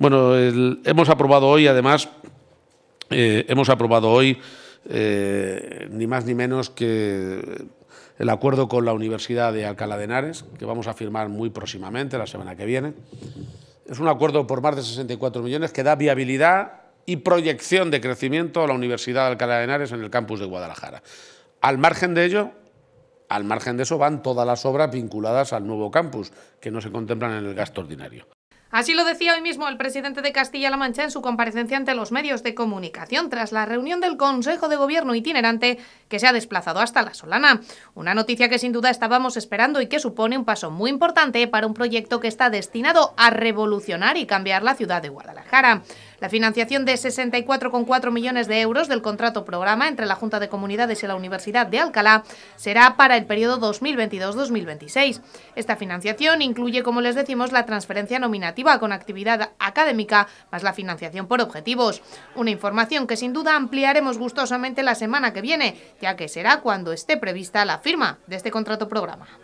Bueno, hemos aprobado hoy, además, eh, hemos aprobado hoy eh, ni más ni menos que el acuerdo con la Universidad de Alcalá de Henares, que vamos a firmar muy próximamente, la semana que viene. Es un acuerdo por más de 64 millones que da viabilidad y proyección de crecimiento a la Universidad de Alcalá de Henares en el campus de Guadalajara. Al margen de ello, al margen de eso van todas las obras vinculadas al nuevo campus, que no se contemplan en el gasto ordinario. Así lo decía hoy mismo el presidente de Castilla-La Mancha en su comparecencia ante los medios de comunicación tras la reunión del Consejo de Gobierno itinerante que se ha desplazado hasta La Solana. Una noticia que sin duda estábamos esperando y que supone un paso muy importante para un proyecto que está destinado a revolucionar y cambiar la ciudad de Guadalajara. La financiación de 64,4 millones de euros del contrato programa entre la Junta de Comunidades y la Universidad de Alcalá será para el periodo 2022-2026. Esta financiación incluye, como les decimos, la transferencia nominativa con actividad académica, más la financiación por objetivos. Una información que sin duda ampliaremos gustosamente la semana que viene, ya que será cuando esté prevista la firma de este contrato programa.